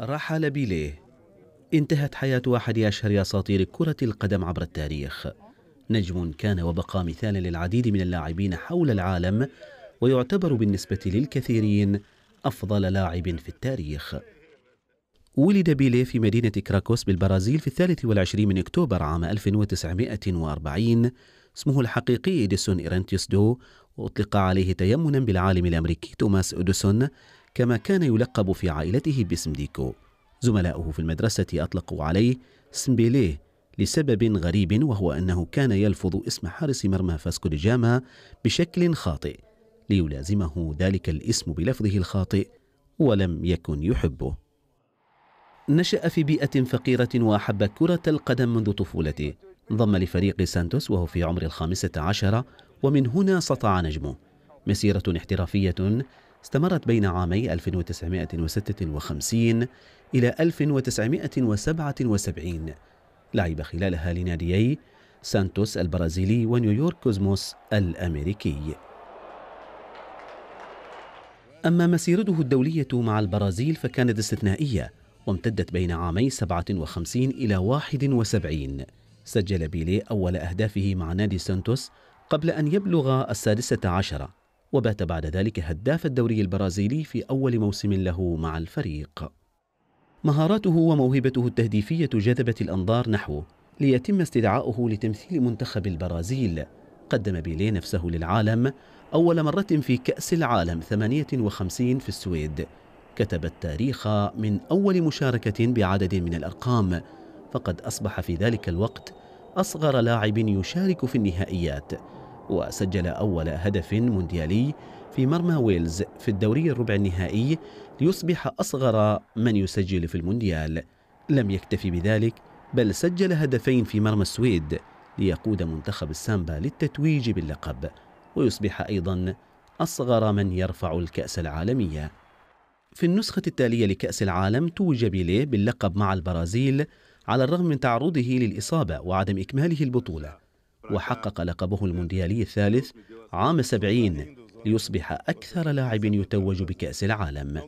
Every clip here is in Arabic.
رحل بيليه انتهت حياة أحد أشهر أساطير كرة القدم عبر التاريخ نجم كان وبقى مثالا للعديد من اللاعبين حول العالم ويعتبر بالنسبة للكثيرين أفضل لاعب في التاريخ ولد بيليه في مدينة كراكوس بالبرازيل في الثالث والعشرين من أكتوبر عام 1940 اسمه الحقيقي إديسون إيرنتيوس دو وأطلق عليه تيمنا بالعالم الأمريكي توماس إديسون كما كان يلقب في عائلته باسم ديكو زملاؤه في المدرسة أطلقوا عليه سمبيليه لسبب غريب وهو أنه كان يلفظ اسم حارس مرمى فاسكو جاما بشكل خاطئ ليلازمه ذلك الاسم بلفظه الخاطئ ولم يكن يحبه نشأ في بيئة فقيرة وأحب كرة القدم منذ طفولته انضم لفريق سانتوس وهو في عمر الخامسة عشرة ومن هنا سطع نجمه مسيرة احترافية استمرت بين عامي 1956 إلى 1977 لعب خلالها لناديي سانتوس البرازيلي ونيويورك كوزموس الأمريكي أما مسيرته الدولية مع البرازيل فكانت استثنائية وامتدت بين عامي 57 إلى 71 سجل بيلي أول أهدافه مع نادي سانتوس قبل أن يبلغ السادسة عشرة وبات بعد ذلك هداف الدوري البرازيلي في أول موسم له مع الفريق مهاراته وموهبته التهديفية جذبت الأنظار نحوه ليتم استدعاؤه لتمثيل منتخب البرازيل قدم بيليه نفسه للعالم أول مرة في كأس العالم 58 في السويد كتب التاريخ من أول مشاركة بعدد من الأرقام فقد أصبح في ذلك الوقت أصغر لاعب يشارك في النهائيات وسجل أول هدف مونديالي في مرمى ويلز في الدوري الربع النهائي ليصبح أصغر من يسجل في المونديال لم يكتفي بذلك بل سجل هدفين في مرمى السويد ليقود منتخب السامبا للتتويج باللقب ويصبح أيضا أصغر من يرفع الكأس العالمية في النسخة التالية لكأس العالم توج بيليه باللقب مع البرازيل على الرغم من تعرضه للإصابة وعدم إكماله البطولة وحقق لقبه المونديالي الثالث عام 70 ليصبح أكثر لاعب يتوج بكأس العالم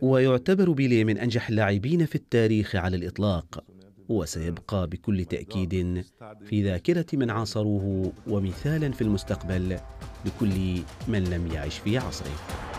ويعتبر بيلي من أنجح اللاعبين في التاريخ على الإطلاق وسيبقى بكل تأكيد في ذاكرة من عاصروه ومثالا في المستقبل لكل من لم يعش في عصره